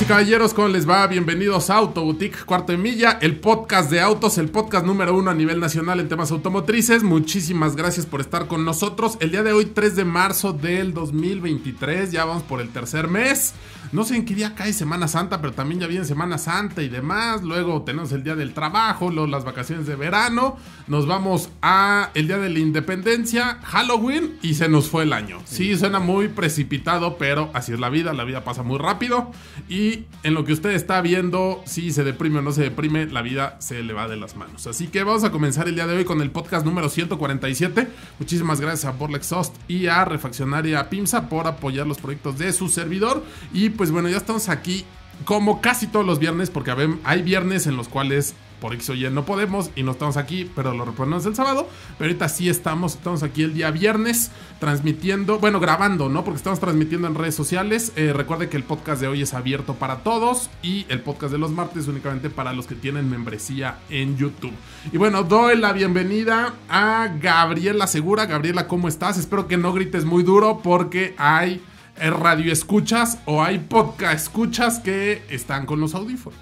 y caballeros, ¿cómo les va? Bienvenidos a Auto Boutique Cuarto de Milla, el podcast de autos, el podcast número uno a nivel nacional en temas automotrices. Muchísimas gracias por estar con nosotros. El día de hoy, 3 de marzo del 2023, ya vamos por el tercer mes. No sé en qué día cae Semana Santa, pero también ya viene Semana Santa y demás. Luego tenemos el Día del Trabajo, luego las vacaciones de verano. Nos vamos a el Día de la Independencia, Halloween y se nos fue el año. Sí, suena muy precipitado, pero así es la vida. La vida pasa muy rápido. Y en lo que usted está viendo, si se deprime o no se deprime, la vida se le va de las manos. Así que vamos a comenzar el día de hoy con el podcast número 147. Muchísimas gracias a Borlex Host y a Refaccionaria Pimsa por apoyar los proyectos de su servidor. Y pues bueno, ya estamos aquí como casi todos los viernes, porque hay viernes en los cuales por X o Y no podemos y no estamos aquí, pero lo reponemos el sábado. Pero ahorita sí estamos, estamos aquí el día viernes transmitiendo, bueno, grabando, ¿no? Porque estamos transmitiendo en redes sociales. Eh, recuerde que el podcast de hoy es abierto para todos y el podcast de los martes únicamente para los que tienen membresía en YouTube. Y bueno, doy la bienvenida a Gabriela Segura. Gabriela, ¿cómo estás? Espero que no grites muy duro porque hay radio escuchas o hay podcast escuchas que están con los audífonos.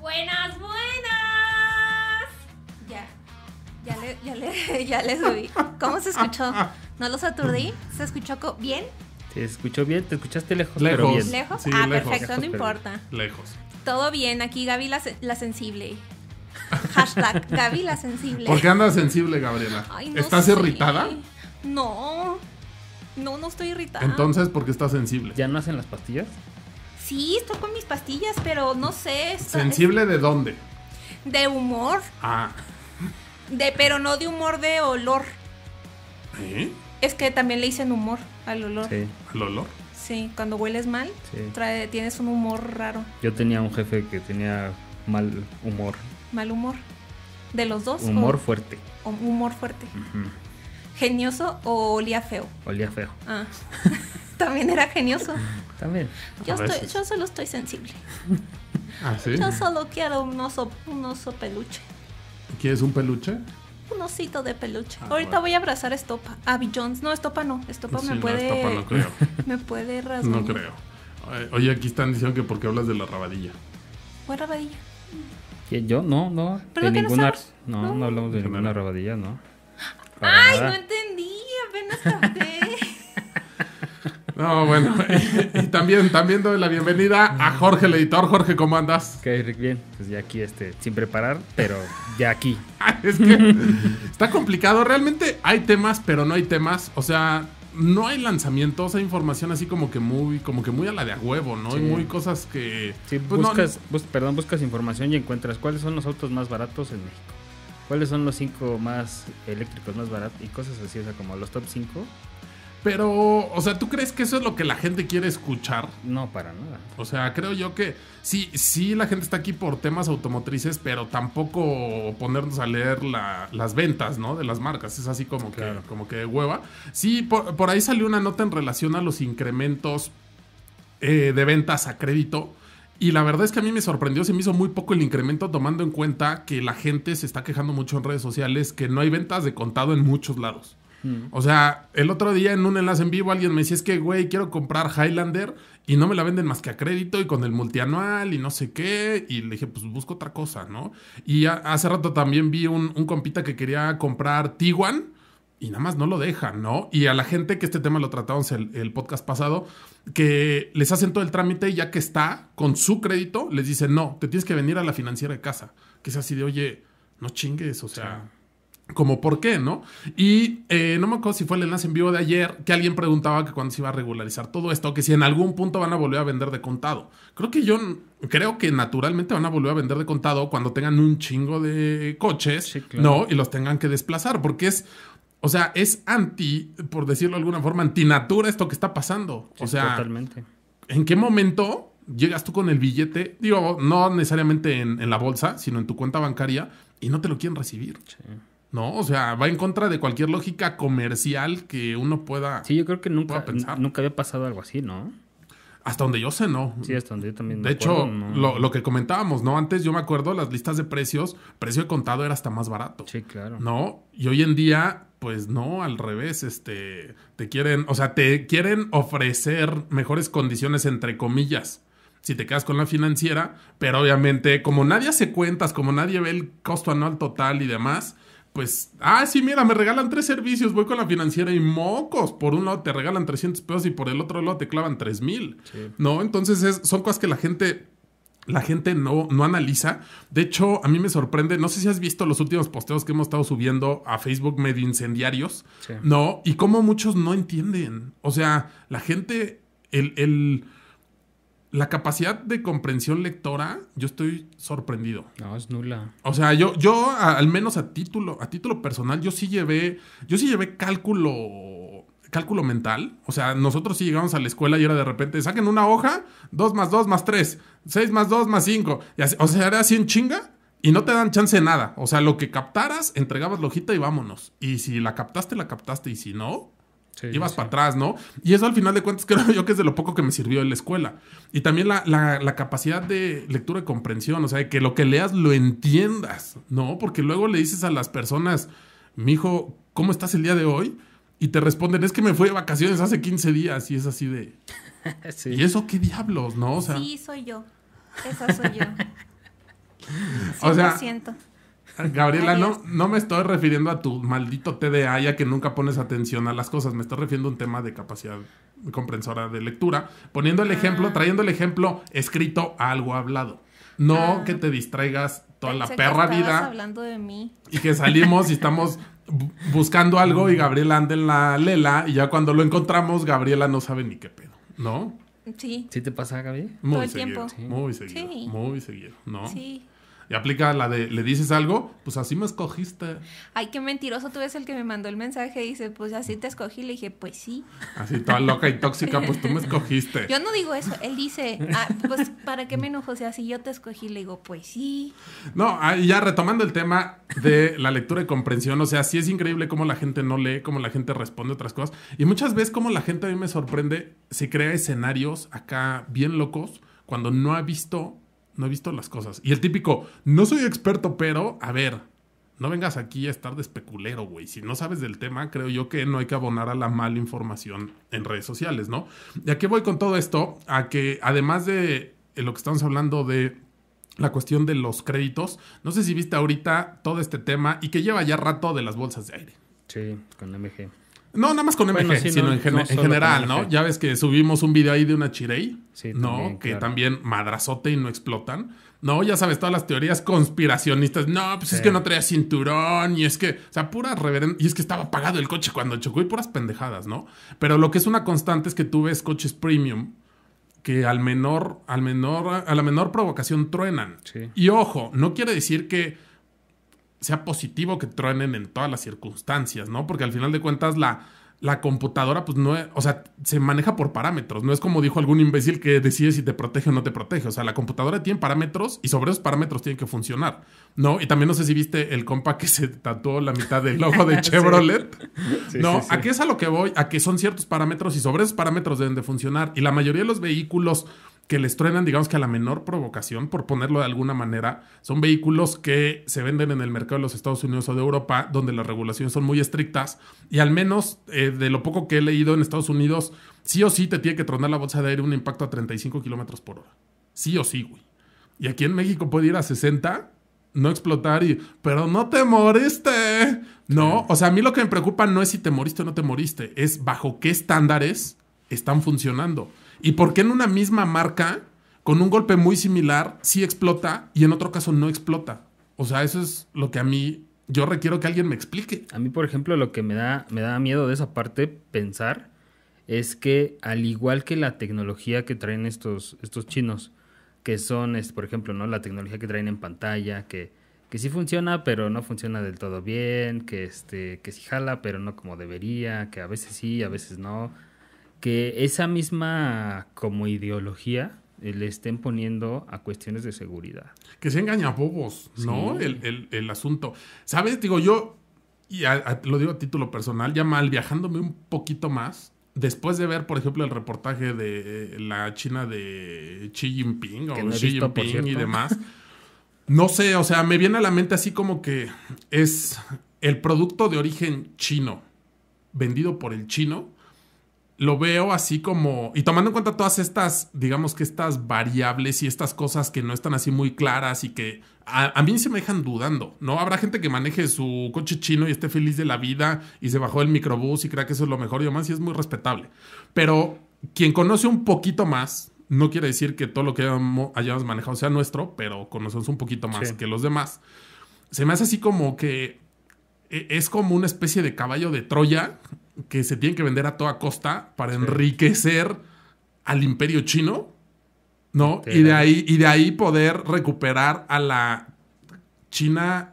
Buenas, buenas. Ya, ya le, ya subí. ¿Cómo se escuchó? ¿No los aturdí? ¿Se escuchó bien? Se escuchó bien, te escuchaste lejos. Lejos. ¿Lejos? ah, perfecto, no importa. Lejos. Todo bien, aquí Gaby la, sensible. Hashtag Gaby la sensible. ¿Por qué andas sensible, Gabriela? ¿Estás irritada? No. No, no estoy irritada. Entonces, ¿por qué estás sensible? ¿Ya no hacen las pastillas? Sí, estoy con mis pastillas, pero no sé. ¿Sensible de dónde? De humor. Ah. De, pero no de humor de olor. ¿Eh? Es que también le dicen humor al olor. Sí. ¿Al olor? Sí, cuando hueles mal, trae, tienes un humor raro. Yo tenía un jefe que tenía mal humor. Mal humor. ¿De los dos? Humor fuerte. humor fuerte. ¿Genioso o olía feo? Olía feo. Ah. También era genioso. También. Yo, estoy, yo solo estoy sensible. ¿Ah, sí? Yo solo quiero un oso, un oso peluche. ¿Quieres un peluche? Un osito de peluche. Ah, Ahorita voy a abrazar a Estopa. A Jones. No, Estopa no. Estopa me no, puede. Estopa no creo. Me puede rasgar. No creo. Oye, aquí están diciendo que porque hablas de la rabadilla. ¿Cuál rabadilla? ¿Yo? No, no. ¿Pero de ninguna. No, no, no, hablamos de ninguna rabadilla, no. Ay, nada. No, bueno. Y, también, también doy la bienvenida a Jorge, el editor. Jorge, ¿cómo andas? Ok, Rick, bien. Pues ya aquí, este, sin preparar, pero ya aquí. Ah, es que está complicado. Realmente hay temas, pero no hay temas. O sea, no hay lanzamientos, hay información así como que muy, como que muy a la de a huevo, ¿no? Hay muy cosas que. Sí, pues buscas, perdón, buscas información y encuentras cuáles son los autos más baratos en México cuáles son los cinco más eléctricos más baratos y cosas así, o sea, como los top 5. Pero, o sea, ¿tú crees que eso es lo que la gente quiere escuchar? No, para nada. O sea, creo yo que sí, sí, la gente está aquí por temas automotrices, pero tampoco ponernos a leer las ventas, ¿no? De las marcas. Es así como, que, como que hueva. Sí, por, ahí salió una nota en relación a los incrementos eh, de ventas a crédito y la verdad es que a mí me sorprendió, se me hizo muy poco el incremento tomando en cuenta que la gente se está quejando mucho en redes sociales que no hay ventas de contado en muchos lados. Mm. O sea, el otro día en un enlace en vivo alguien me decía, es que, güey, quiero comprar Highlander y no me la venden más que a crédito y con el multianual y no sé qué. Y le dije, pues busco otra cosa, ¿no? Y hace rato también vi un, un compita que quería comprar Tiguan y nada más no lo dejan, ¿no? Y a la gente que este tema lo tratamos el, el podcast pasado, que les hacen todo el trámite y ya que está con su crédito, les dicen, no, te tienes que venir a la financiera de casa, que es así de, oye, no chingues, o sea... como por qué, ¿no? Y eh, no me acuerdo si fue el enlace en vivo de ayer que alguien preguntaba que cuándo se iba a regularizar todo esto, que si en algún punto van a volver a vender de contado. Creo que yo creo que naturalmente van a volver a vender de contado cuando tengan un chingo de coches, ¿no? Y los tengan que desplazar, porque es o sea, es anti, por decirlo de alguna forma, antinatura esto que está pasando. o sea, totalmente. ¿en qué momento llegas tú con el billete? Digo, no necesariamente en, la bolsa, sino en tu cuenta bancaria y no te lo quieren recibir. Sí. ¿no? O sea, va en contra de cualquier lógica comercial que uno pueda. Sí, yo creo que nunca, nunca había pasado algo así, ¿no? Hasta donde yo sé, no. Sí, hasta donde yo también. De hecho, lo, lo, que comentábamos, ¿no? Antes yo me acuerdo las listas de precios, precio de contado era hasta más barato. Sí, claro. ¿No? Y hoy en día pues no, al revés, este, te quieren, o sea, te quieren ofrecer mejores condiciones entre comillas si te quedas con la financiera, pero obviamente como nadie hace cuentas, como nadie ve el costo anual total y demás, pues, ah, sí, mira, me regalan tres servicios, voy con la financiera y mocos, por un lado te regalan 300 pesos y por el otro lado te clavan 3 mil, ¿no? Entonces son cosas que la gente la gente no, no analiza. De hecho, a mí me sorprende, no sé si has visto los últimos posteos que hemos estado subiendo a Facebook medio incendiarios, sí. ¿no? Y cómo muchos no entienden. O sea, la gente, el, el, la capacidad de comprensión lectora, yo estoy sorprendido. No, es nula. O sea, yo, yo al menos a título, a título personal, yo sí llevé, yo sí llevé cálculo cálculo mental. O sea, nosotros sí llegamos a la escuela y ahora de repente, saquen una hoja, Dos más dos más tres, seis más dos más cinco, o sea, era así en chinga y no te dan chance de nada. O sea, lo que captaras, entregabas la hojita y vámonos. Y si la captaste, la captaste. Y si no, ibas para atrás, ¿no? Y eso al final de cuentas creo yo que es de lo poco que me sirvió en la escuela. Y también la, la capacidad de lectura y comprensión, o sea, de que lo que leas lo entiendas, ¿no? Porque luego le dices a las personas, mi hijo, ¿cómo estás el día de hoy? y te responden, es que me fui de vacaciones hace 15 días y es así de... ¿Y eso qué diablos, no? O sea, sí, soy yo. Esa soy yo. o sea, siento. Gabriela, no, no me estoy refiriendo a tu maldito TDA, ya que nunca pones atención a las cosas. Me estoy refiriendo a un tema de capacidad comprensora de lectura, poniendo el ejemplo, ah. trayendo el ejemplo escrito a algo hablado. No ah. que te distraigas la perra vida. Y que salimos y estamos buscando algo y Gabriela anda en la lela y ya cuando lo encontramos Gabriela no sabe ni qué pedo, ¿no? Sí. ¿Sí te pasa, Gabi? Muy Todo el tiempo. Muy seguido. Muy seguido, ¿no? Sí. Y aplica la de, le dices algo, pues así me escogiste. Ay, qué mentiroso, tú eres el que me mandó el mensaje y dice, pues así te escogí. Le dije, pues sí. Así toda loca y tóxica, pues tú me escogiste. Yo no digo eso, él dice, ah, pues para qué me enojo, o sea, si yo te escogí, le digo, pues sí. No, ah, ya retomando el tema de la lectura y comprensión, o sea, sí es increíble cómo la gente no lee, cómo la gente responde a otras cosas. Y muchas veces como la gente a mí me sorprende, se crea escenarios acá bien locos cuando no ha visto no he visto las cosas. Y el típico, no soy experto, pero, a ver, no vengas aquí a estar de especulero, güey. Si no sabes del tema, creo yo que no hay que abonar a la mala información en redes sociales, ¿no? ¿Y aquí voy con todo esto? A que además de lo que estamos hablando de la cuestión de los créditos, no sé si viste ahorita todo este tema y que lleva ya rato de las bolsas de aire. Sí, con la MG. No, nada más con MG, sino en, general, ¿no? Ya ves que subimos un video ahí de una Chirey, ¿no? que también madrazote y no explotan. No, ya sabes, todas las teorías conspiracionistas. No, pues es que no traía cinturón y es que, o sea, pura reverenda. Y es que estaba apagado el coche cuando chocó y puras pendejadas, ¿no? Pero lo que es una constante es que tú ves coches premium que al menor, al menor, a la menor provocación truenan. Y ojo, no quiere decir que sea positivo que truenen en todas las circunstancias, ¿no? Porque al final de cuentas la, la computadora, pues no, o sea, se maneja por parámetros, no es como dijo algún imbécil que decide si te protege o no te protege, o sea, la computadora tiene parámetros y sobre esos parámetros tiene que funcionar, ¿no? Y también no sé si viste el compa que se tatuó la mitad del logo de Chevrolet, ¿no? ¿A qué es a lo que voy? A que son ciertos parámetros y sobre esos parámetros deben de funcionar y la mayoría de los vehículos que les truenan, digamos que a la menor provocación, por ponerlo de alguna manera, son vehículos que se venden en el mercado de los Estados Unidos o de Europa, donde las regulaciones son muy estrictas, y al menos eh, de lo poco que he leído en Estados Unidos, sí o sí te tiene que tronar la bolsa de aire un impacto a 35 kilómetros por hora. Sí o sí, güey. Y aquí en México puede ir a 60, no explotar y, pero no te moriste. No, o sea, a mí lo que me preocupa no es si te moriste o no te moriste, es bajo qué estándares están funcionando. ¿Y por qué en una misma marca, con un golpe muy similar, sí explota y en otro caso no explota? O sea, eso es lo que a mí, yo requiero que alguien me explique. A mí, por ejemplo, lo que me da, me da miedo de esa parte, pensar, es que al igual que la tecnología que traen estos, estos chinos, que son, por ejemplo, ¿no? la tecnología que traen en pantalla, que, que sí funciona, pero no funciona del todo bien, que, este, que sí jala, pero no como debería, que a veces sí, a veces no que esa misma como ideología eh, le estén poniendo a cuestiones de seguridad. Que se engaña bobos, ¿no? El, asunto. ¿Sabes? Digo, yo, y lo digo a título personal, ya mal viajándome un poquito más, después de ver, por ejemplo, el reportaje de eh, la China de Xi Jinping o Xi Jinping y demás, no sé, o sea, me viene a la mente así como que es el producto de origen chino, vendido por el chino, lo veo así como, y tomando en cuenta todas estas, digamos que estas variables y estas cosas que no están así muy claras y que a, mí se me dejan dudando, ¿no? Habrá gente que maneje su coche chino y esté feliz de la vida y se bajó del microbús y crea que eso es lo mejor y demás, y es muy respetable. Pero quien conoce un poquito más, no quiere decir que todo lo que hayamos, manejado sea nuestro, pero conocemos un poquito más que los demás. Se me hace así como que e, es como una especie de caballo de Troya que se tienen que vender a toda costa para enriquecer al imperio chino, ¿no? y, de ahí, y de ahí poder recuperar a la China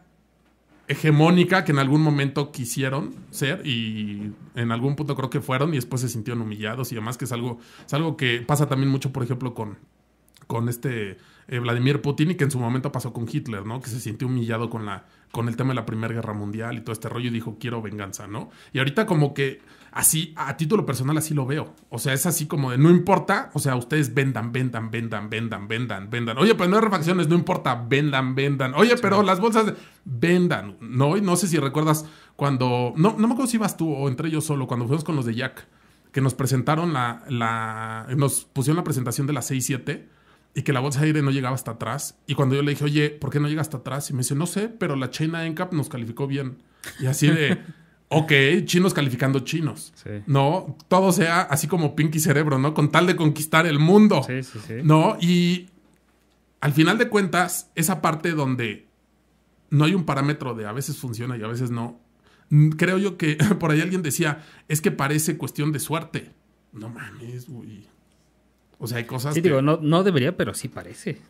hegemónica que en algún momento quisieron ser y en algún punto creo que fueron y después se sintieron humillados y demás, que es algo, es algo que pasa también mucho, por ejemplo, con, con este eh, Vladimir Putin y que en su momento pasó con Hitler, ¿no? Que se sintió humillado con, la, con el tema de la Primera Guerra Mundial y todo este rollo y dijo, quiero venganza, ¿no? Y ahorita como que así, a título personal, así lo veo. O sea, es así como de, no importa, o sea, ustedes vendan, vendan, vendan, vendan, vendan, vendan. Oye, pero no hay refacciones, no importa, vendan, vendan. Oye, pero las bolsas, vendan, ¿no? Y no sé si recuerdas cuando, no, no me acuerdo si ibas tú o entre ellos solo, cuando fuimos con los de Jack, que nos presentaron la, la nos pusieron la presentación de la 6-7 y que la bolsa de aire no llegaba hasta atrás. Y cuando yo le dije, oye, ¿por qué no llega hasta atrás? Y me dice, no sé, pero la China encap nos calificó bien. Y así de, ok, chinos calificando chinos. Sí. No, todo sea así como Pinky Cerebro, ¿no? Con tal de conquistar el mundo. Sí, sí, sí. No, y al final de cuentas, esa parte donde no hay un parámetro de a veces funciona y a veces no. Mm, creo yo que por ahí alguien decía, es que parece cuestión de suerte. No mames, güey. O sea, hay cosas. Sí, digo, no, debería, pero sí parece.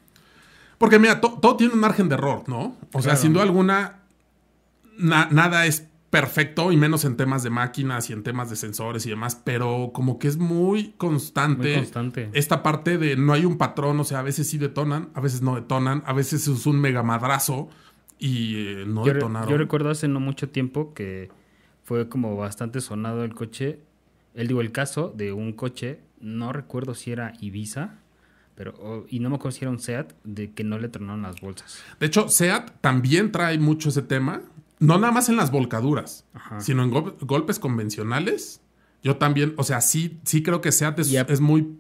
Porque mira, todo tiene un margen de error, ¿no? O sea, sin duda alguna, nada es perfecto, y menos en temas de máquinas y en temas de sensores y demás, pero como que es muy constante, muy constante, esta parte de no hay un patrón, o sea, a veces sí detonan, a veces no detonan, a veces es un mega madrazo y eh, no detonaron. yo recuerdo hace no mucho tiempo que fue como bastante sonado el coche, él digo el caso de un coche no recuerdo si era Ibiza, pero, y no me acuerdo si era un SEAT, de que no le tronaron las bolsas. De hecho, SEAT también trae mucho ese tema, no nada más en las volcaduras, sino en golpes convencionales. Yo también, o sea, sí, sí creo que SEAT es, muy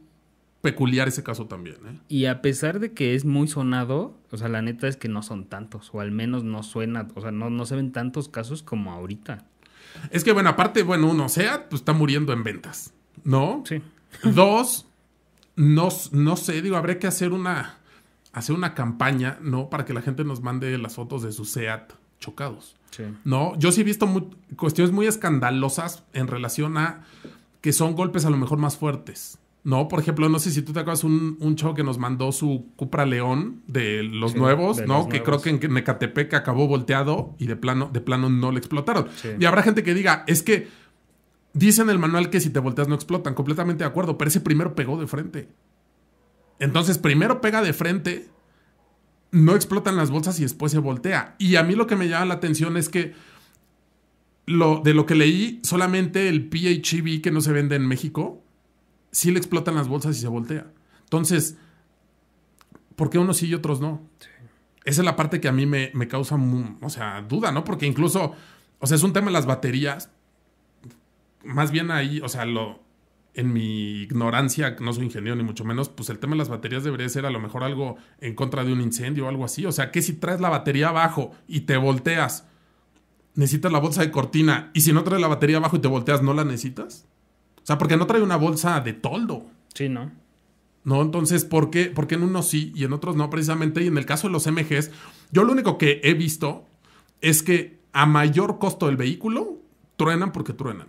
peculiar ese caso también. ¿eh? Y a pesar de que es muy sonado, o sea, la neta es que no son tantos, o al menos no suena, o sea, no, no se ven tantos casos como ahorita. Es que, bueno, aparte, bueno, uno Seat pues, está muriendo en ventas, ¿no? Sí. Dos, no, no sé, digo, habría que hacer una, hacer una campaña, ¿no? Para que la gente nos mande las fotos de su SEAT chocados. Sí. No, yo sí he visto cuestiones muy escandalosas en relación a que son golpes a lo mejor más fuertes. No, por ejemplo, no sé si tú te acuerdas un, un que nos mandó su Cupra León de los nuevos, ¿no? que creo que en Mecatepec acabó volteado y de plano, de plano no le explotaron. Y habrá gente que diga, es que Dice en el manual que si te volteas no explotan, completamente de acuerdo, pero ese primero pegó de frente. Entonces, primero pega de frente, no explotan las bolsas y después se voltea. Y a mí lo que me llama la atención es que lo, de lo que leí, solamente el PHEV que no se vende en México, sí le explotan las bolsas y se voltea. Entonces, ¿por qué unos sí y otros no? Esa es la parte que a mí me, causa, o sea, duda, ¿no? Porque incluso, o sea, es un tema de las baterías, más bien ahí, o sea, lo, en mi ignorancia, no soy ingeniero ni mucho menos, pues el tema de las baterías debería ser a lo mejor algo en contra de un incendio o algo así. O sea, que si traes la batería abajo y te volteas, necesitas la bolsa de cortina. Y si no traes la batería abajo y te volteas, ¿no la necesitas? O sea, porque no trae una bolsa de toldo. Sí, ¿no? No, entonces, ¿por qué? Porque en unos sí y en otros no, precisamente. Y en el caso de los MGs, yo lo único que he visto es que a mayor costo del vehículo, truenan porque truenan.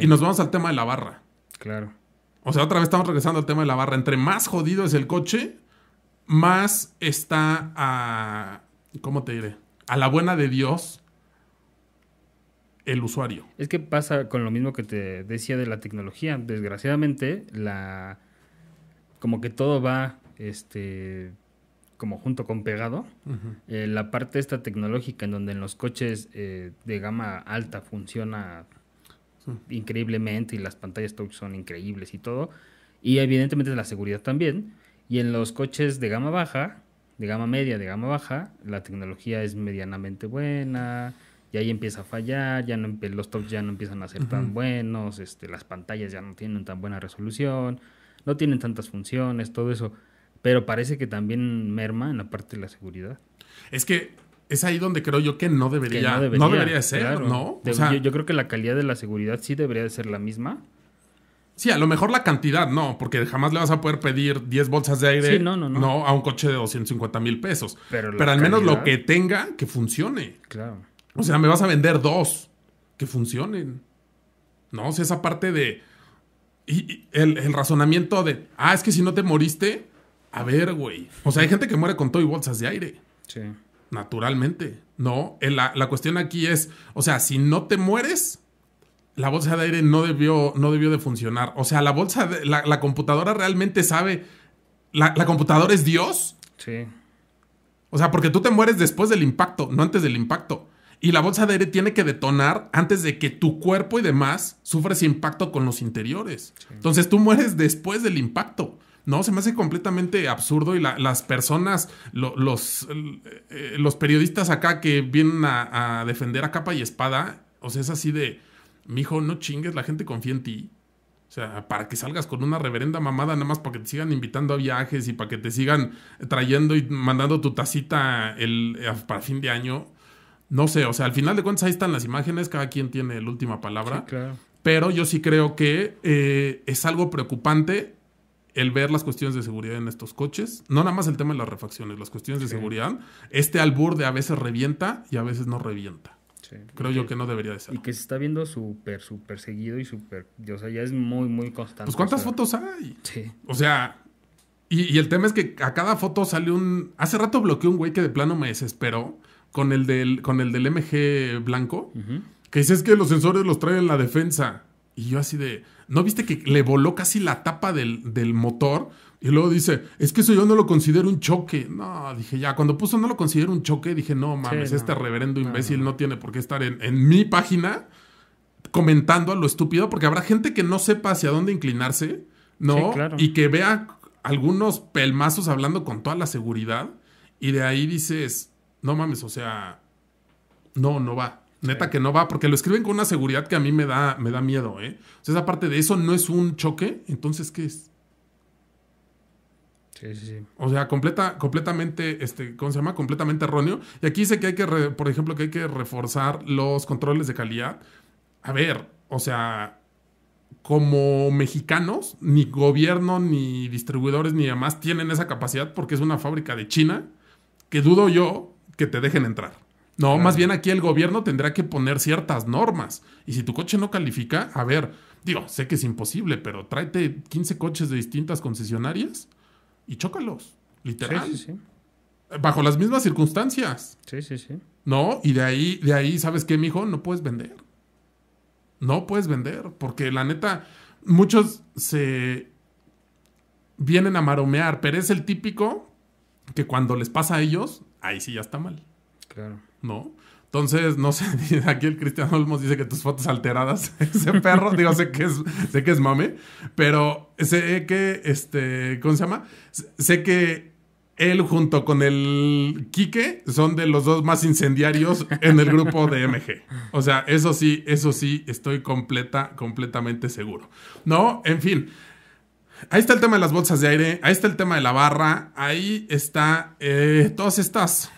Y nos vamos al tema de la barra. Claro. O sea, otra vez estamos regresando al tema de la barra. Entre más jodido es el coche, más está a. ¿Cómo te diré? A la buena de Dios el usuario. Es que pasa con lo mismo que te decía de la tecnología. Desgraciadamente, la como que todo va este como junto con pegado. Eh, la parte esta tecnológica en donde en los coches eh, de gama alta funciona increíblemente y las pantallas touch son increíbles y todo. Y evidentemente la seguridad también. Y en los coches de gama baja, de gama media, de gama baja, la tecnología es medianamente buena. Y ahí empieza a fallar, ya no, los tops ya no empiezan a ser tan buenos, este, las pantallas ya no tienen tan buena resolución, no tienen tantas funciones, todo eso. Pero parece que también merma en la parte de la seguridad. Es que es ahí donde creo yo que no debería, no, debería ser, ¿no? o sea, yo, creo que la calidad de la seguridad sí debería de ser la misma. Sí, a lo mejor la cantidad no, porque jamás le vas a poder pedir 10 bolsas de aire no, no, no, a un coche de 250 mil pesos. Pero, Pero al menos lo que tenga, que funcione. Claro. O sea, me vas a vender dos que funcionen. No, o sea, esa parte de... el, el razonamiento de, ah, es que si no te moriste, a ver, güey. O sea, hay gente que muere con todo y bolsas de aire. Sí. Naturalmente. No, eh, la, la, cuestión aquí es, o sea, si no te mueres, la bolsa de aire no debió, no debió de funcionar. O sea, la bolsa, de, la, computadora realmente sabe, la, computadora es Dios. Sí. O sea, porque tú te mueres después del impacto, no antes del impacto. Y la bolsa de aire tiene que detonar antes de que tu cuerpo y demás sufra ese impacto con los interiores. Entonces tú mueres después del impacto. No, se me hace completamente absurdo y las personas, los, eh, eh, los periodistas acá que vienen a, defender a capa y espada, o sea, es así de, hijo no chingues, la gente confía en ti. O sea, para que salgas con una reverenda mamada, nada más para que te sigan invitando a viajes y para que te sigan trayendo y mandando tu tacita el, eh, para fin de año. No sé, o sea, al final de cuentas ahí están las imágenes, cada quien tiene la última palabra. Pero yo sí creo que es algo preocupante el ver las cuestiones de seguridad en estos coches, no nada más el tema de las refacciones, las cuestiones de seguridad, este albur de a veces revienta y a veces no revienta. Creo yo que no debería de ser. Y que se está viendo súper, súper seguido y súper. O sea, ya es muy, muy constante. Pues cuántas fotos hay. Sí. O sea, y, el tema es que a cada foto sale un. Hace rato bloqueé un güey que de plano me desesperó con el del, con el del MG blanco. Que dice es que los sensores los traen en la defensa. Y yo así de, ¿no viste que le voló casi la tapa del, motor? Y luego dice, es que eso yo no lo considero un choque. No, dije, ya, cuando puso no lo considero un choque, dije, no mames, este reverendo imbécil no, tiene por qué estar en, en, mi página comentando a lo estúpido, porque habrá gente que no sepa hacia dónde inclinarse, ¿no? Y que vea algunos pelmazos hablando con toda la seguridad, y de ahí dices, no mames, o sea, no, no va. Neta que no va, porque lo escriben con una seguridad que a mí me da, me da miedo, ¿eh? O sea, esa parte de eso no es un choque, entonces, ¿qué es? Sí, sí, sí. O sea, completa, completamente, este, ¿cómo se llama? Completamente erróneo. Y aquí dice que hay que, por ejemplo, que hay que reforzar los controles de calidad. A ver, o sea, como mexicanos, ni gobierno, ni distribuidores, ni demás tienen esa capacidad porque es una fábrica de China que dudo yo que te dejen entrar. No, más bien aquí el gobierno tendrá que poner ciertas normas. Y si tu coche no califica, a ver, digo, sé que es imposible, pero tráete 15 coches de distintas concesionarias y chócalos, literal. Sí, sí, sí. Bajo las mismas circunstancias. Sí, sí, sí. No, y de ahí, de ahí, ¿sabes qué, mijo? No puedes vender. No puedes vender, porque la neta, muchos se vienen a maromear, pero es el típico que cuando les pasa a ellos, ahí sí ya está mal. Claro. ¿No? Entonces, no sé, aquí el Cristiano Olmos dice que tus fotos alteradas, ese perro, digo, sé que es, sé que es mame, pero sé que, este, ¿cómo se llama? Sé que él junto con el Quique son de los dos más incendiarios en el grupo de MG. O sea, eso sí, eso sí, estoy completa, completamente seguro. No, en fin. Ahí está el tema de las bolsas de aire, ahí está el tema de la barra, ahí está eh, todas estas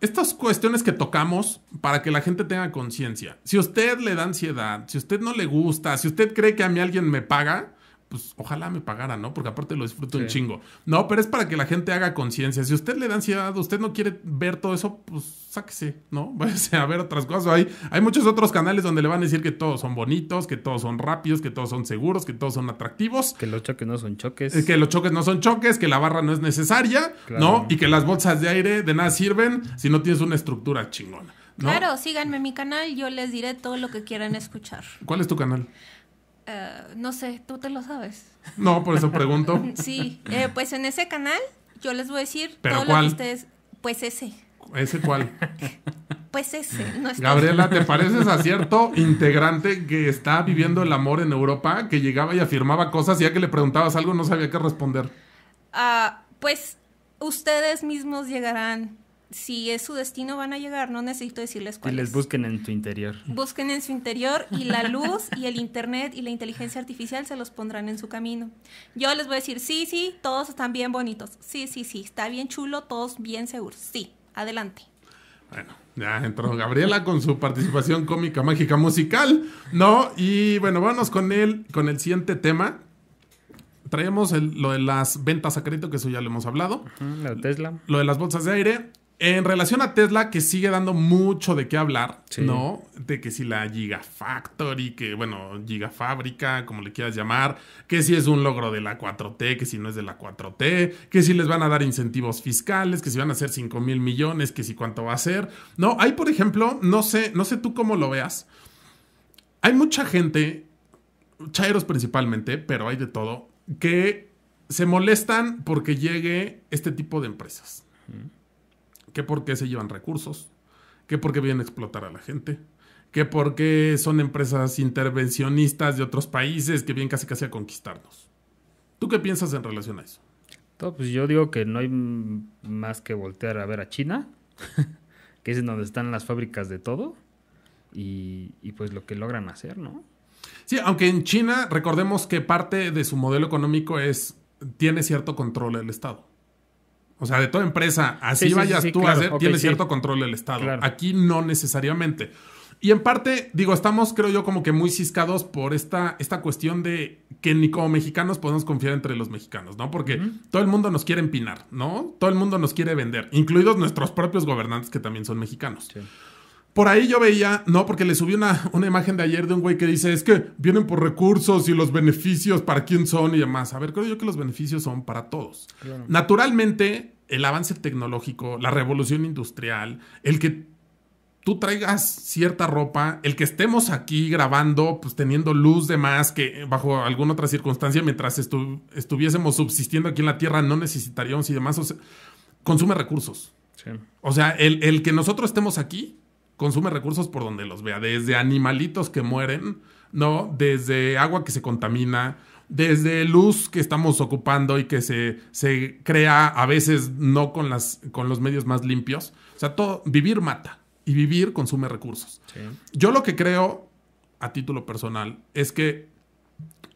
estas cuestiones que tocamos para que la gente tenga conciencia. Si usted le da ansiedad, si a usted no le gusta, si usted cree que a mí alguien me paga, pues ojalá me pagara, ¿no? Porque aparte lo disfruto un chingo. No, pero es para que la gente haga conciencia. Si usted le da ansiedad, usted no quiere ver todo eso, pues sáquese, ¿no? Váyase a ver otras cosas. Hay, muchos otros canales donde le van a decir que todos son bonitos, que todos son rápidos, que todos son seguros, que todos son atractivos. Que los choques no son choques. Eh, que los choques no son choques, que la barra no es necesaria, ¿no? Y que las bolsas de aire de nada sirven si no tienes una estructura chingona. Claro, síganme mi canal, yo les diré todo lo que quieran escuchar. ¿Cuál es tu canal? Eh, no sé, tú te lo sabes. No, por eso pregunto. sí, eh, pues en ese canal yo les voy a decir ¿Pero todo lo que ustedes. Pues ese. ¿Ese cuál? Pues ese. No Gabriela, ¿te pareces a cierto integrante que está viviendo el amor en Europa, que llegaba y afirmaba cosas y ya que le preguntabas algo no sabía qué responder? ah pues ustedes mismos llegarán si es su destino van a llegar, no necesito decirles cuáles. Y les busquen en su interior. Busquen en su interior y la luz y el internet y la inteligencia artificial se los pondrán en su camino. Yo les voy a decir, sí, sí, todos están bien bonitos. Sí, sí, sí, está bien chulo, todos bien seguros. Sí, adelante. Bueno, ya entró Gabriela con su participación cómica, mágica, musical, ¿no? Y bueno, vámonos con el, con el siguiente tema, traemos lo de las ventas a crédito, que eso ya lo hemos hablado. Tesla. Lo de las bolsas de aire. En relación a Tesla, que sigue dando mucho de qué hablar, ¿no? De que si la Gigafactory, que bueno, Gigafábrica, como le quieras llamar, que si es un logro de la 4T, que si no es de la 4T, que si les van a dar incentivos fiscales, que si van a hacer 5 mil millones, que si cuánto va a ser. No, hay por ejemplo, no sé, no sé tú cómo lo veas. Hay mucha gente, chairos principalmente, pero hay de todo, que se molestan porque llegue este tipo de empresas que por qué se llevan recursos, que por qué vienen a explotar a la gente, que por qué son empresas intervencionistas de otros países que vienen casi casi a conquistarnos. ¿Tú qué piensas en relación a eso? pues yo digo que no hay más que voltear a ver a China, que es donde están las fábricas de todo, y, pues lo que logran hacer, ¿no? Sí, aunque en China recordemos que parte de su modelo económico es, tiene cierto control el Estado. O sea, de toda empresa, así vayas tú a hacer, tiene cierto control el Estado. Aquí no necesariamente. Y en parte, digo, estamos, creo yo, como que muy ciscados por esta, esta cuestión de que ni como mexicanos podemos confiar entre los mexicanos, ¿no? Porque todo el mundo nos quiere empinar, ¿no? Todo el mundo nos quiere vender, incluidos nuestros propios gobernantes que también son mexicanos. Por ahí yo veía, no, porque le subí una, imagen de ayer de un güey que dice, es que vienen por recursos y los beneficios para quién son y demás. A ver, creo yo que los beneficios son para todos. Naturalmente, el avance tecnológico, la revolución industrial, el que tú traigas cierta ropa, el que estemos aquí grabando, pues teniendo luz de más, que eh, bajo alguna otra circunstancia, mientras estuviésemos subsistiendo aquí en la Tierra, no necesitaríamos y demás, consume recursos. O sea, el, el que nosotros estemos aquí consume recursos por donde los vea, desde animalitos que mueren, ¿no? Desde agua que se contamina, desde luz que estamos ocupando y que se, crea a veces no con, las, con los medios más limpios. O sea, todo, vivir mata y vivir consume recursos. Yo lo que creo, a título personal, es que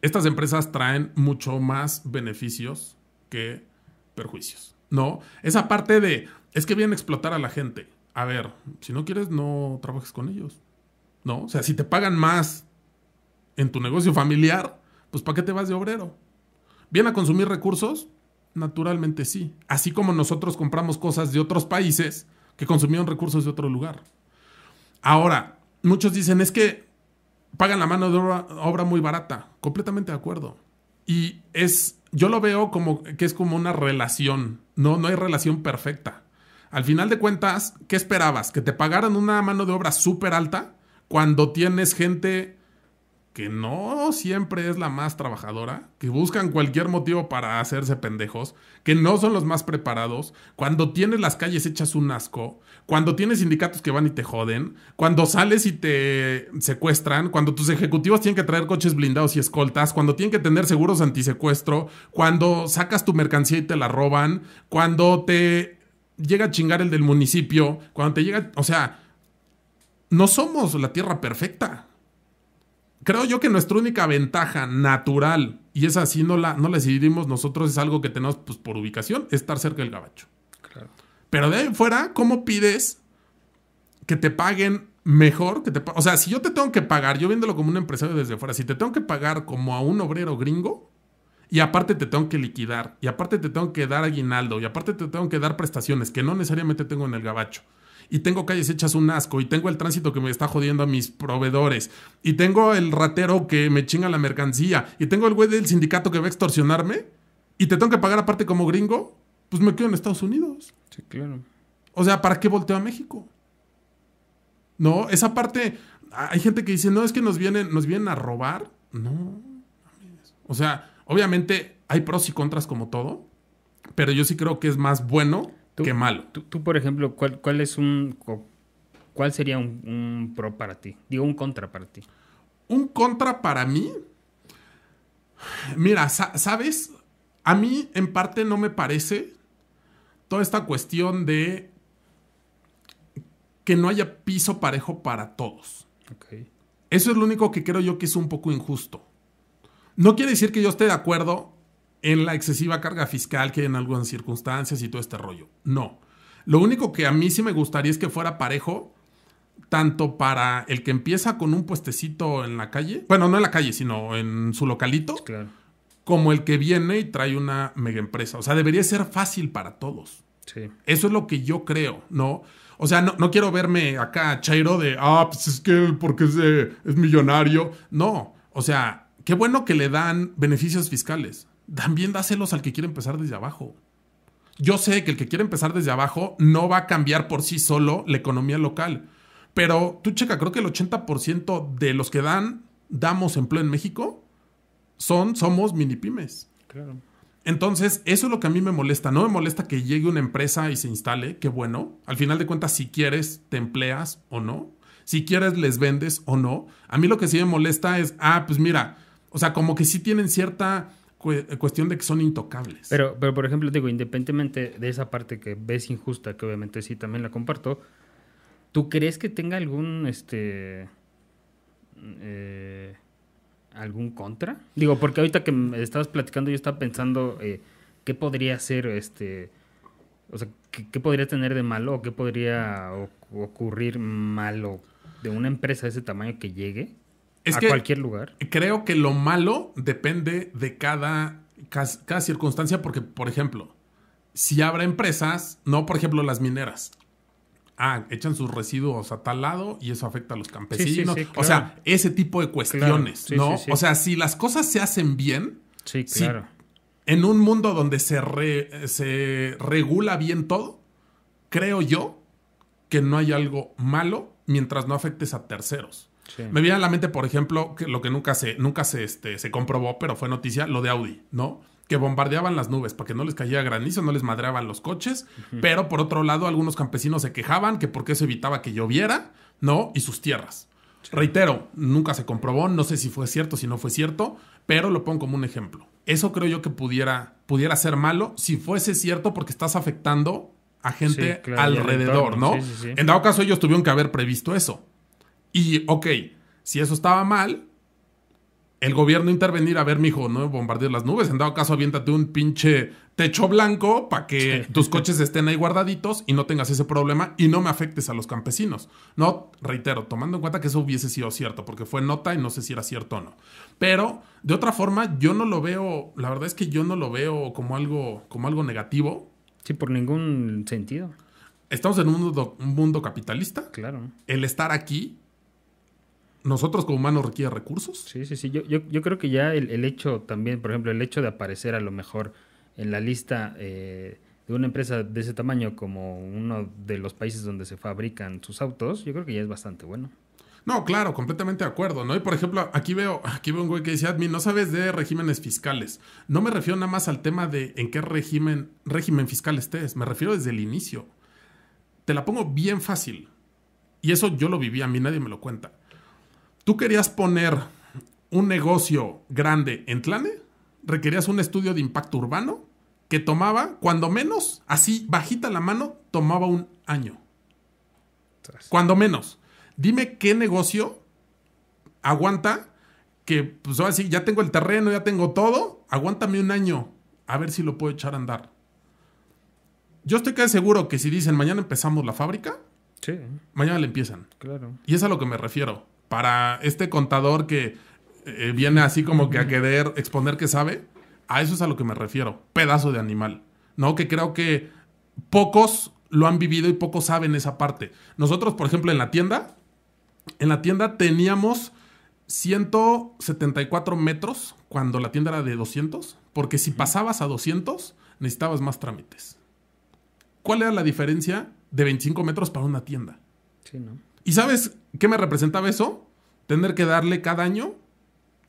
estas empresas traen mucho más beneficios que perjuicios, ¿no? Esa parte de, es que vienen a explotar a la gente a ver, si no quieres, no trabajes con ellos. ¿No? O sea, si te pagan más en tu negocio familiar, pues ¿para qué te vas de obrero? ¿Viene a consumir recursos? Naturalmente sí. Así como nosotros compramos cosas de otros países que consumieron recursos de otro lugar. Ahora, muchos dicen es que pagan la mano de obra, obra, muy barata. Completamente de acuerdo. Y es, yo lo veo como que es como una relación. No, no hay relación perfecta. Al final de cuentas, ¿qué esperabas? ¿Que te pagaran una mano de obra súper alta cuando tienes gente que no siempre es la más trabajadora, que buscan cualquier motivo para hacerse pendejos, que no son los más preparados, cuando tienes las calles hechas un asco, cuando tienes sindicatos que van y te joden, cuando sales y te secuestran, cuando tus ejecutivos tienen que traer coches blindados y escoltas, cuando tienen que tener seguros antisecuestro, cuando sacas tu mercancía y te la roban, cuando te llega a chingar el del municipio, cuando te llega, o sea, no somos la tierra perfecta. Creo yo que nuestra única ventaja natural, y es así, no la, no decidimos nosotros, es algo que tenemos pues, por ubicación, estar cerca del gabacho. Pero de ahí fuera, ¿cómo pides que te paguen mejor? Que te, o sea, si yo te tengo que pagar, yo viéndolo como un empresario desde fuera, si te tengo que pagar como a un obrero gringo, y aparte te tengo que liquidar, y aparte te tengo que dar aguinaldo, y aparte te tengo que dar prestaciones que no necesariamente tengo en el gabacho. Y tengo calles hechas un asco, y tengo el tránsito que me está jodiendo a mis proveedores, y tengo el ratero que me chinga la mercancía, y tengo el güey del sindicato que va a extorsionarme, y te tengo que pagar aparte como gringo, pues me quedo en Estados Unidos. Sí, claro. O sea, ¿para qué volteo a México? No, esa parte, hay gente que dice, no, es que nos vienen, nos vienen a robar. No, o sea, Obviamente hay pros y contras como todo, pero yo sí creo que es más bueno que malo. Tú, por ejemplo, ¿cuál, es un... ¿Cuál sería un, pro para ti? Digo, un contra para ti. Un contra para mí. Mira, ¿sabes? A mí en parte no me parece toda esta cuestión de que no haya piso parejo para todos. Eso es lo único que creo yo que es un poco injusto. No quiere decir que yo esté de acuerdo en la excesiva carga fiscal que hay en algunas circunstancias y todo este rollo. No. Lo único que a mí sí me gustaría es que fuera parejo, tanto para el que empieza con un puestecito en la calle, bueno, no en la calle, sino en su localito, como el que viene y trae una mega empresa. O sea, debería ser fácil para todos. Sí. Eso es lo que yo creo, ¿no? O sea, no, quiero verme acá chairo de, ah, pues es que porque es millonario. No, o sea, Qué bueno que le dan beneficios fiscales. También dáselos al que quiere empezar desde abajo. Yo sé que el que quiere empezar desde abajo no va a cambiar por sí solo la economía local. Pero tú checa, creo que el 80% de los que dan, damos empleo en México, son, somos mini pymes. Claro. Entonces, eso es lo que a mí me molesta. No me molesta que llegue una empresa y se instale, qué bueno. Al final de cuentas, si quieres, te empleas o no. Si quieres, les vendes o no. A mí lo que sí me molesta es, ah, pues mira, o sea, como que sí tienen cierta cuestión de que son intocables. Pero, pero, por ejemplo, digo, independientemente de esa parte que ves injusta, que obviamente sí también la comparto, ¿tú crees que tenga algún, este, eh, algún contra? Digo, porque ahorita que me estabas platicando yo estaba pensando eh, qué podría ser, este, o sea, ¿qué, podría tener de malo o qué podría ocurrir malo de una empresa de ese tamaño que llegue a cualquier lugar. Creo que lo malo depende de cada, cada circunstancia, porque, por ejemplo, si habrá empresas, no, por ejemplo, las mineras. Ah, echan sus residuos a tal lado y eso afecta a los campesinos. O sea, ese tipo de cuestiones, ¿no? O sea, si las cosas se hacen bien, sí, claro. en un mundo donde se, se regula bien todo, creo yo que no hay algo malo mientras no afectes a terceros. Me viene a la mente, por ejemplo, que lo que nunca se, nunca se, este, se comprobó, pero fue noticia, lo de Audi, ¿no? que bombardeaban las nubes para que no les cayera granizo, no les madreaban los coches, pero por otro lado algunos campesinos se quejaban que porque eso evitaba que lloviera, ¿no? Y sus tierras. Reitero, nunca se comprobó, no sé si fue cierto, si no fue cierto, pero lo pongo como un ejemplo. Eso creo yo que pudiera, pudiera ser malo si fuese cierto porque estás afectando a gente alrededor, ¿no? en dado caso ellos tuvieron que haber previsto eso. Y, ok, si eso estaba mal, el gobierno intervenir, a ver, mijo, no bombardear las nubes. En dado caso, aviéntate un pinche techo blanco para que tus coches estén ahí guardaditos y no tengas ese problema y no me afectes a los campesinos. No, reitero, tomando en cuenta que eso hubiese sido cierto, porque fue nota y no sé si era cierto o no. Pero, de otra forma, yo no lo veo, la verdad es que yo no lo veo como algo, como algo negativo. Sí, por ningún sentido. Estamos en un mundo, un mundo capitalista. Claro. El estar aquí nosotros como humanos requiere recursos. Sí, sí, sí. Yo, creo que ya el, hecho también, por ejemplo, el hecho de aparecer a lo mejor en la lista eh, de una empresa de ese tamaño como uno de los países donde se fabrican sus autos, yo creo que ya es bastante bueno. No, claro, completamente de acuerdo, ¿no? Y por ejemplo, aquí veo, aquí un güey que dice, admin, no sabes de regímenes fiscales. No me refiero nada más al tema de en qué régimen, régimen fiscal estés, me refiero desde el inicio. Te la pongo bien fácil. Y eso yo lo viví, a mí nadie me lo cuenta ¿Tú querías poner un negocio grande en Tlane? ¿Requerías un estudio de impacto urbano? Que tomaba, cuando menos, así bajita la mano, tomaba un año. Cuando menos. Dime qué negocio aguanta que, pues ahora ya tengo el terreno, ya tengo todo, aguántame un año a ver si lo puedo echar a andar. Yo estoy casi seguro que si dicen mañana empezamos la fábrica, sí. mañana le empiezan. Claro. Y es a lo que me refiero para este contador que eh, viene así como que a querer exponer que sabe, a eso es a lo que me refiero, pedazo de animal, ¿no? Que creo que pocos lo han vivido y pocos saben esa parte. Nosotros, por ejemplo, en la tienda, en la tienda teníamos 174 metros cuando la tienda era de 200, porque si pasabas a 200 necesitabas más trámites. ¿Cuál era la diferencia de 25 metros para una tienda? Sí, ¿no? ¿Y sabes qué me representaba eso? Tener que darle cada año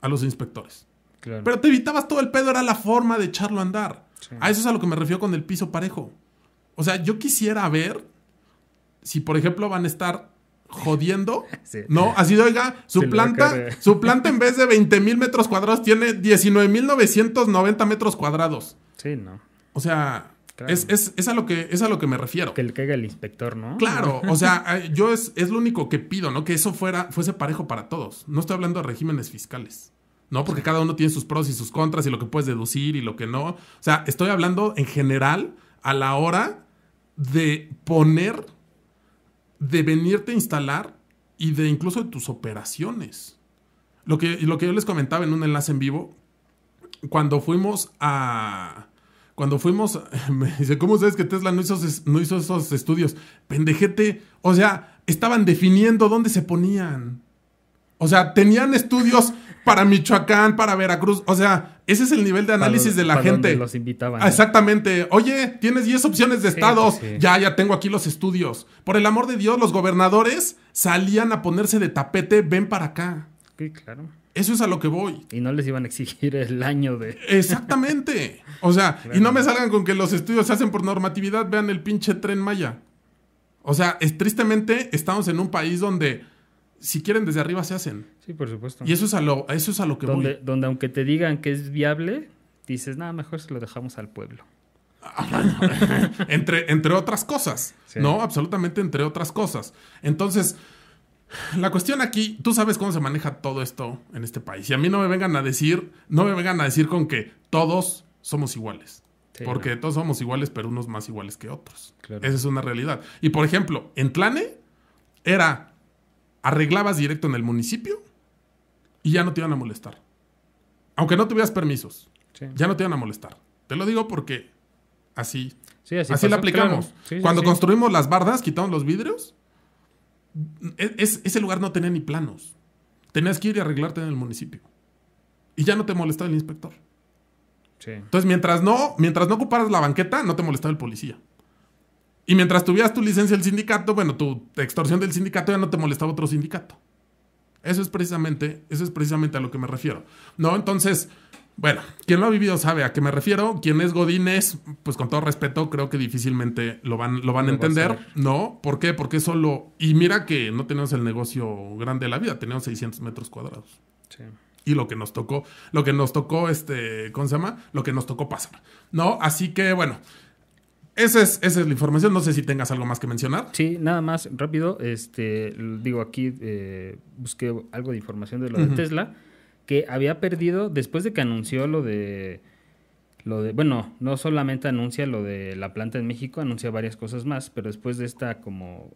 a los inspectores. Pero te evitabas todo el pedo, era la forma de echarlo a andar. A eso es a lo que me refiero con el piso parejo. O sea, yo quisiera ver si, por ejemplo, van a estar jodiendo. No, así de, oiga, su planta, su planta en vez de 20 mil metros cuadrados tiene 19 mil 990 metros cuadrados. Sí, no. O sea, es, a lo que, es a lo que me refiero. Que le caiga el inspector, ¿no? Claro, o sea, eh, yo es, lo único que pido, ¿no? Que eso fuera, fuese parejo para todos. No estoy hablando de regímenes fiscales. ¿no? Porque cada uno tiene sus pros y sus contras y lo que puedes deducir y lo que no. O sea, estoy hablando en general a la hora de poner, de venirte a instalar y de incluso de tus operaciones. Lo que, lo que yo les comentaba en un enlace en vivo, cuando fuimos a, cuando fuimos, me dice, ¿cómo sabes que Tesla no hizo, esos estudios? Pendejete, o sea, estaban definiendo dónde se ponían. O sea, tenían estudios para Michoacán, para Veracruz. O sea, ese es el nivel de análisis de la gente. Los invitaban. exactamente. Oye, tienes 10 opciones de estados. Pues ya, ya tengo aquí los estudios. Por el amor de Dios, los gobernadores salían a ponerse de tapete, ven para acá. Sí, claro. Eso es a lo que voy. Y no les iban a exigir el año de. Exactamente. O sea, y no me salgan con que los estudios se hacen por normatividad, vean el pinche tren Maya. O sea, tristemente estamos en un país donde si quieren desde arriba se hacen. Sí, por supuesto. Y eso es a lo, eso es que voy. Donde aunque te digan que es viable, dices, nada, mejor se lo dejamos al pueblo. entre, entre otras cosas. No, absolutamente entre otras cosas. Entonces la cuestión aquí, tú sabes cómo se maneja todo esto en este país. Y a mí no me vengan a decir, no me vengan a decir con que todos somos iguales. porque todos somos iguales, pero unos más iguales que otros. Esa es una realidad. Y por ejemplo, en Tlane era arreglabas directo en el municipio y ya no te iban a molestar. Aunque no tuvieras permisos, ya no te iban a molestar. Te lo digo porque así, así, lo aplicamos. Cuando construimos las bardas, quitamos los vidrios e-, es, ese lugar no tenía ni planos. Tenías que ir y arreglarte en el municipio. Y ya no te molestaba el inspector. Sí. Entonces, mientras no, mientras no ocuparas la banqueta, no te molestaba el policía. Y mientras tuvieras tu licencia del sindicato, bueno, tu extorsión del sindicato ya no te molestaba otro sindicato. Eso es precisamente, eso es precisamente a lo que me refiero. ¿No? Entonces, bueno, quien lo ha vivido sabe a qué me refiero. Quien es Godínez, pues con todo respeto, creo que difícilmente lo van, lo van a entender. no, ¿por qué? Porque solo. Y mira que no tenemos el negocio grande de la vida, tenemos 600 metros cuadrados. Sí. Y lo que nos tocó, lo que nos tocó, este, ¿cómo se llama? Lo que nos tocó pasar. No, así que bueno. Esa es, la información. No sé si tengas algo más que mencionar. Sí, nada más rápido. Este, digo, aquí eh, busqué algo de información de lo de Tesla que había perdido después de que anunció lo de lo de bueno, no solamente anuncia lo de la planta en México, anuncia varias cosas más, pero después de esta como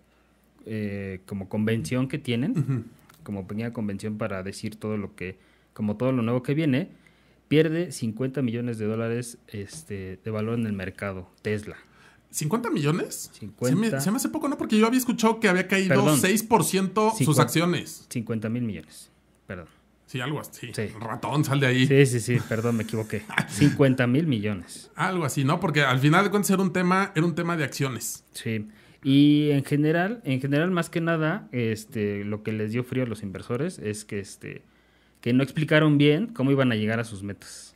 eh, como convención que tienen, como pequeña convención para decir todo lo que como todo lo nuevo que viene, pierde 50 millones de dólares este de valor en el mercado Tesla. 50 millones? 50. Se me, hace poco, ¿no? Porque yo había escuchado que había caído por 6% sus acciones. 50 mil millones, perdón. Sí, algo así. Ratón, sal de ahí. Sí, sí, sí, perdón, me equivoqué. 50 mil millones. Algo así, ¿no? Porque al final de cuentas era un tema, era un tema de acciones. Sí. Y en general, en general, más que nada, este, lo que les dio frío a los inversores es que, este, que no explicaron bien cómo iban a llegar a sus metas.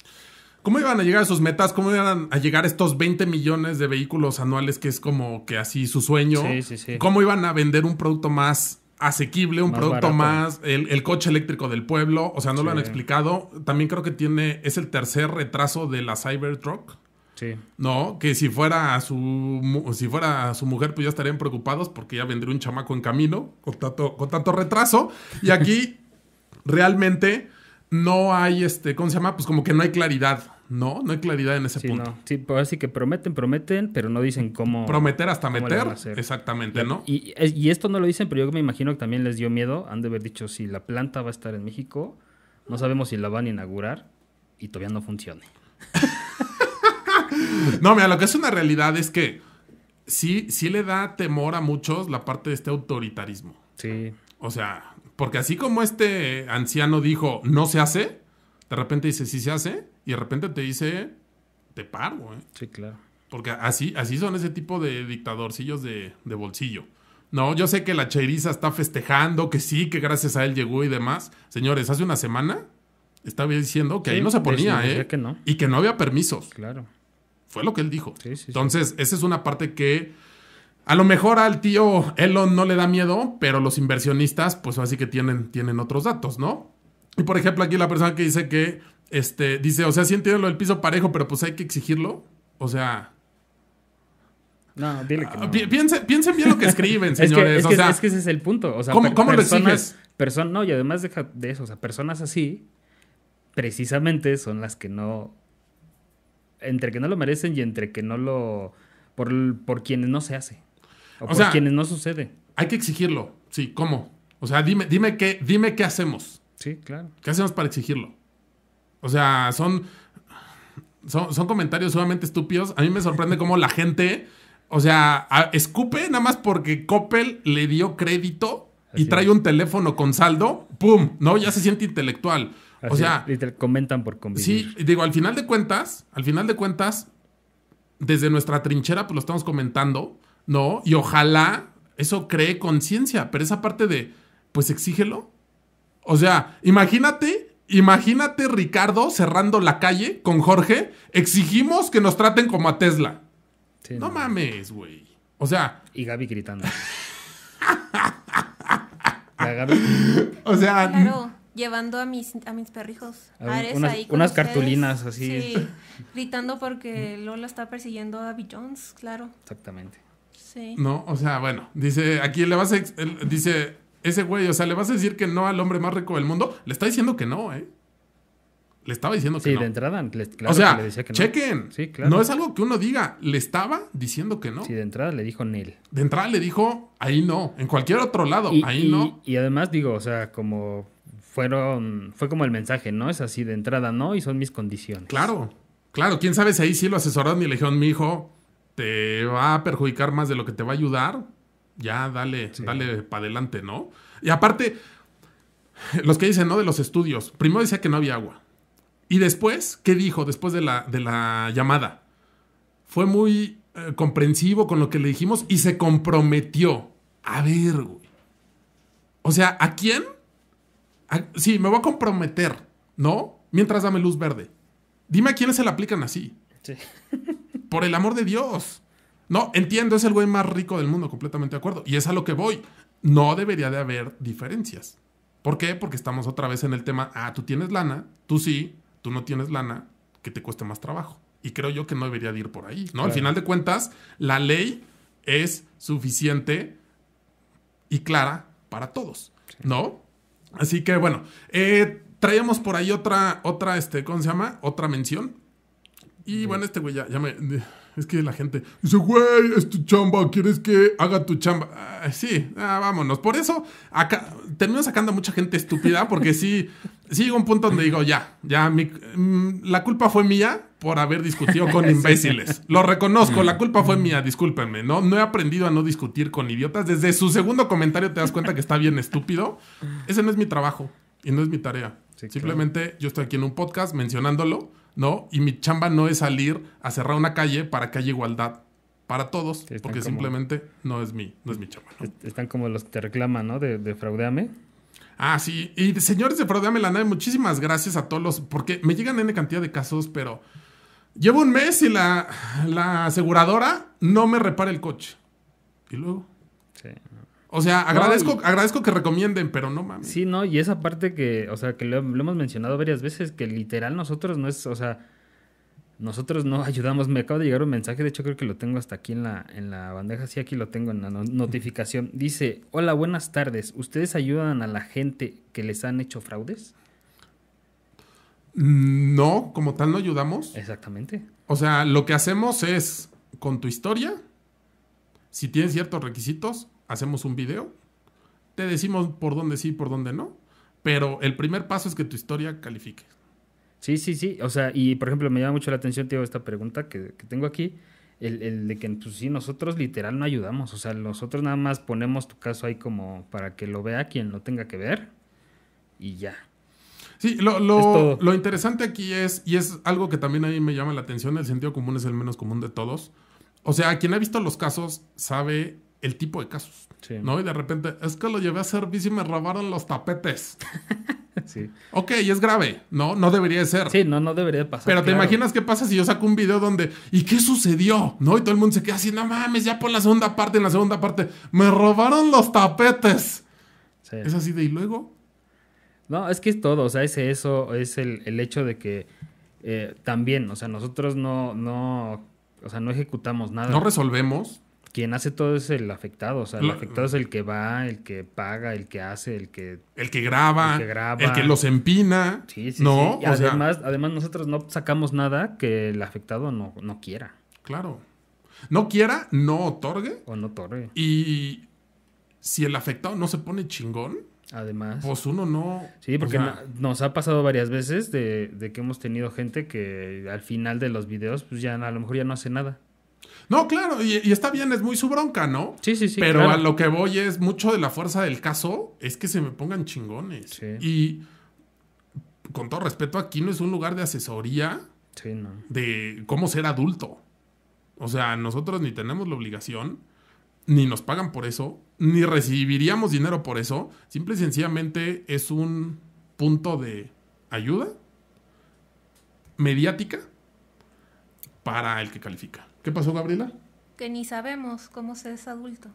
¿Cómo iban a llegar a sus metas? ¿Cómo iban a llegar estos 20 millones de vehículos anuales que es como que así su sueño? Sí, sí, sí. ¿Cómo iban a vender un producto más asequible, un producto más, el, coche eléctrico del pueblo, o sea, no lo han explicado. También creo que tiene, es el tercer retraso de la Cybertruck. Sí. No, que si fuera su si fuera su mujer, pues ya estarían preocupados porque ya vendría un chamaco en camino con tanto, con tanto retraso. Y aquí realmente no hay este, ¿cómo se llama? Pues como que no hay claridad. No, no hay claridad en ese punto. Sí, pues así que prometen, prometen, pero no dicen cómo. Prometer hasta meter. Exactamente, ¿no? Y, y, esto no lo dicen, pero yo me imagino que también les dio miedo. Han de haber dicho: si la planta va a estar en México, no sabemos si la van a inaugurar y todavía no funcione. no, mira, lo que es una realidad es que sí, sí le da temor a muchos la parte de este autoritarismo. Sí. O sea, porque así como este anciano dijo: no se hace, de repente dice: sí se hace y de repente te dice, te paro. ¿eh? Sí, claro. Porque así, así son ese tipo de dictadorcillos de, bolsillo. No, yo sé que la cheiriza está festejando, que sí, que gracias a él llegó y demás. Señores, hace una semana estaba diciendo que ahí no se ponía, ¿eh? Y que no había permisos. Claro. Fue lo que él dijo. Sí, sí, Entonces, esa es una parte que a lo mejor al tío Elon no le da miedo, pero los inversionistas, pues así que tienen, tienen otros datos, ¿no? Y por ejemplo, aquí la persona que dice que este, dice, o sea, sí entiendo lo del piso parejo, pero pues hay que exigirlo. O sea. No, dile que ah, no. piensen, bien lo que escriben, señores. es, que, es, ese es el punto. O sea, ¿Cómo, personas, no, y además deja de eso, o sea, personas así, precisamente son las que no. Entre que no lo merecen y entre que no lo. Por, por quienes no se hace. O, por quienes no sucede. Hay que exigirlo. Sí, ¿cómo? O sea, dime, dime, qué, dime qué hacemos. Sí, claro. ¿Qué hacemos para exigirlo? O sea, son, son, comentarios sumamente estúpidos. A mí me sorprende cómo la gente, o sea, escupe nada más porque Coppel le dio crédito y trae un teléfono con saldo. ¡Pum! No, ya se siente intelectual. o sea, y te comentan por convivir. Sí, digo, al final de cuentas, al final de cuentas, desde nuestra trinchera, pues lo estamos comentando, ¿no? Y ojalá eso cree conciencia, pero esa parte de, pues exígelo. O sea, imagínate Imagínate Ricardo cerrando la calle con Jorge. Exigimos que nos traten como a Tesla. no, mames, güey. O sea. Y Gaby gritando. O sea. Claro, llevando a mis, mis perrijos. unas, cartulinas así. Sí, gritando porque Lola está persiguiendo a Abby Jones, claro. Exactamente. Sí. No, o sea, bueno, dice, aquí le vas a, dice, ese güey, o sea, le vas a decir que no al hombre más rico del mundo, le está diciendo que no, ¿eh? Le estaba diciendo que no. Sí, de entrada, claro o sea, le decía que no. chequen. Sí, claro. No es algo que uno diga, le estaba diciendo que no. Sí, de entrada le dijo Neil. De entrada le dijo, ahí no, en cualquier otro lado, ahí no. Y además digo, o sea, como fueron, fue como el mensaje, ¿no? Es así, de entrada no, y son mis condiciones. Claro, claro, quién sabe si ahí sí lo asesoraron y le dijeron, mi hijo, te va a perjudicar más de lo que te va a ayudar, ya dale, dale para adelante, ¿no? Y aparte, los que dicen, ¿no? De los estudios. Primero decía que no había agua. Y después, ¿qué dijo después de la, de la llamada? Fue muy eh, comprensivo con lo que le dijimos y se comprometió. A ver, güey. O sea, ¿a quién? sí, me voy a comprometer, ¿no? Mientras dame luz verde. Dime a quiénes se la aplican así. Sí. Por el amor de Dios. No, entiendo, es el güey más rico del mundo, completamente de acuerdo. Y es a lo que voy. No debería de haber diferencias. ¿Por qué? Porque estamos otra vez en el tema, ah, tú tienes lana, tú sí, tú no tienes lana, que te cueste más trabajo. Y creo yo que no debería de ir por ahí, ¿no? Al final de cuentas, la ley es suficiente y clara para todos, ¿no? Así que bueno, eh, traemos por ahí otra, otra, este, ¿cómo se llama? Otra mención. Y bueno, este güey ya me... Es que la gente dice, güey, es tu chamba, ¿quieres que haga tu chamba? Ah, sí, ah, vámonos. Por eso acá, termino sacando a mucha gente estúpida porque sí, sí a un punto donde digo, ya, ya, mm, la culpa fue mía por haber discutido con imbéciles. Lo reconozco, la mm. culpa fue mm. mía, discúlpenme, ¿no? No he aprendido a no discutir con idiotas. Desde su segundo comentario te das cuenta que está bien estúpido. Ese no es mi trabajo y no es mi tarea. Simplemente yo estoy aquí en un podcast mencionándolo ¿no? Y mi chamba no es salir a cerrar una calle para que haya igualdad para todos, porque simplemente no es mi, chamba. Están como los que te reclaman, ¿no? De, de fraudeame. Ah, sí. Y señores de Fraudeame la nave, muchísimas gracias a todos los, porque me llegan N cantidad de casos, pero llevo un mes y la, la aseguradora no me repara el coche. Y luego. Sí. O sea, agradezco, agradezco que recomienden, pero no mames. Sí, no, y esa parte que, o sea, que lo, hemos mencionado varias veces, que literal nosotros no es, o sea, nosotros no ayudamos. Me acaba de llegar un mensaje, de hecho creo que lo tengo hasta aquí en la, en la bandeja, sí, aquí lo tengo en la notificación. Dice, hola, buenas tardes, ¿ustedes ayudan a la gente que les han hecho fraudes? No, como tal no ayudamos. Exactamente. O sea, lo que hacemos es, con tu historia, si tienes ciertos requisitos, hacemos un video, te decimos por dónde sí, y por dónde no, pero el primer paso es que tu historia califique. Sí, sí, sí. O sea, y por ejemplo, me llama mucho la atención, tío, esta pregunta que, tengo aquí. El, el, de que, pues sí, nosotros literal no ayudamos. O sea, nosotros nada más ponemos tu caso ahí como para que lo vea quien lo tenga que ver y ya. Sí, lo, interesante aquí es, y es algo que también a mí me llama la atención, el sentido común es el menos común de todos. O sea, quien ha visto los casos sabe el tipo de casos. ¿No? Y de repente, es que lo llevé a servicio y me robaron los tapetes. sí. Ok, y es grave, ¿no? No debería de ser. Sí, no, no debería pasar. Pero te imaginas qué pasa si yo saco un video donde, ¿y qué sucedió? ¿No? Y todo el mundo se queda así, no mames, ya pon la segunda parte, en la segunda parte, me robaron los tapetes. Sí. Es así de, ¿y luego? No, es que es todo, o sea, es eso, es el, hecho de que eh, también, o sea, nosotros no, no, o sea, no ejecutamos nada. No resolvemos quien hace todo es el afectado, o sea, el mm. afectado es el que va, el que paga, el que hace, el que... El que graba, el que, los empina. ¿no? Sí. Y además, además nosotros no sacamos nada que el afectado no, quiera. Claro. No quiera, no otorgue. O no otorgue. Y si el afectado no se pone chingón, Además. Pues uno no. Sí, porque nos ha pasado varias veces de, que hemos tenido gente que al final de los videos, pues ya a lo mejor ya no hace nada. No, claro, y, está bien, es muy su bronca, ¿no? Sí, sí, sí. Pero a lo que voy es mucho de la fuerza del caso es que se me pongan chingones. Y con todo respeto, aquí no es un lugar de asesoría de cómo ser adulto. O sea, nosotros ni tenemos la obligación, ni nos pagan por eso, ni recibiríamos dinero por eso. Simple y sencillamente es un punto de ayuda mediática para el que califica. ¿Qué pasó, Gabriela? Que ni sabemos cómo se es adulto.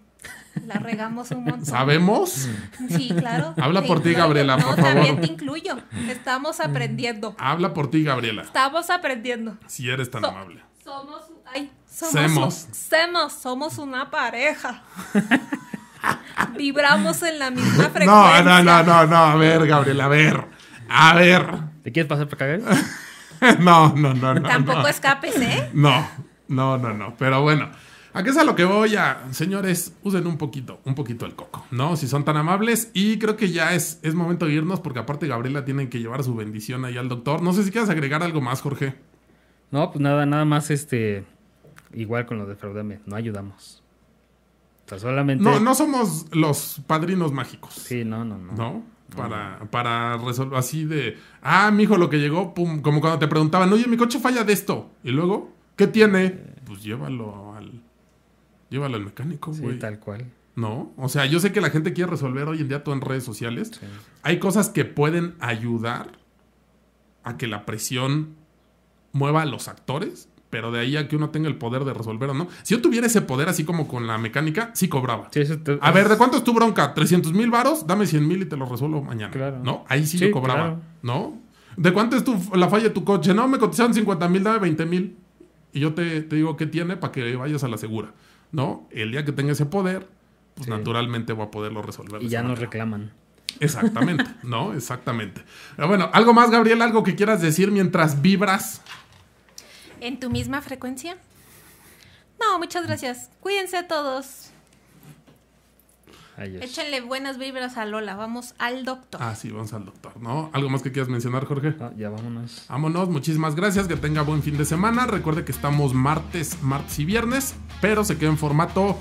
La regamos un montón. ¿Sabemos? Sí, claro. Habla por ti, Gabriela, no, por favor. También te incluyo. Estamos mm. aprendiendo. Habla por ti, Gabriela. Estamos aprendiendo. Si eres tan amable. Somos. Ay, somos. Semos. Somos una pareja. Vibramos en la misma frecuencia. No, no, no, no, no. A ver, Gabriela, a ver. A ver. ¿Te quieres pasar para cagar? No, no, no, no. Tampoco escapes, ¿eh? No. No, no, no. Pero bueno, ¿a qué es a lo que voy a? Señores, usen un poquito, un poquito el coco, ¿no? Si son tan amables. Y creo que ya es, es momento de irnos porque aparte Gabriela tiene que llevar su bendición ahí al doctor. No sé si quieres agregar algo más, Jorge. No, pues nada, nada más este... Igual con lo de Fraudame, no ayudamos. O solamente... No, no somos los padrinos mágicos. Sí, no, no, no. ¿No? para, para resolver así de, ah, hijo, lo que llegó, pum, como cuando te preguntaban, oye, mi coche falla de esto. Y luego, ¿Qué tiene? Eh, pues llévalo al. Llévalo al mecánico, güey. Sí, tal cual. ¿no? O sea, yo sé que la gente quiere resolver hoy en día todo en redes sociales. Hay cosas que pueden ayudar a que la presión mueva a los actores, pero de ahí a que uno tenga el poder de resolverlo, no. Si yo tuviera ese poder así como con la mecánica, sí cobraba. A ver, ¿de cuánto es tu bronca? ¿300 mil varos? Dame 100 mil y te lo resuelvo mañana. Claro. ¿No? Ahí sí, yo cobraba. ¿No? ¿De cuánto es tu, la falla de tu coche? No, me cotizaron 50 mil, dame 20 mil. Y yo te, digo qué tiene para que vayas a la segura, ¿no? El día que tenga ese poder, pues naturalmente va a poderlo resolver. Y ya nos reclaman. Exactamente, ¿no? Exactamente. Ah, bueno, algo más, Gabriel, algo que quieras decir mientras vibras. En tu misma frecuencia. No, muchas gracias. Cuídense todos. Échenle buenas vibras a Lola, vamos al doctor. Ah, sí, vamos al doctor, ¿no? ¿Algo más que quieras mencionar, Jorge? Ah, ya vámonos. Vámonos, muchísimas gracias, que tenga buen fin de semana. Recuerde que estamos martes, martes y viernes, pero se queda en formato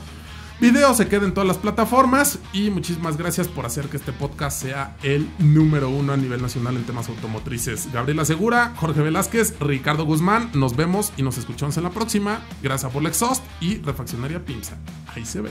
video, se queda en todas las plataformas y muchísimas gracias por hacer que este podcast sea el número uno a nivel nacional en temas automotrices. Gabriela Segura, Jorge Velázquez, Ricardo Guzmán, nos vemos y nos escuchamos en la próxima. Gracias por la exhaust y Refaccionaria Pimza. Ahí se ve.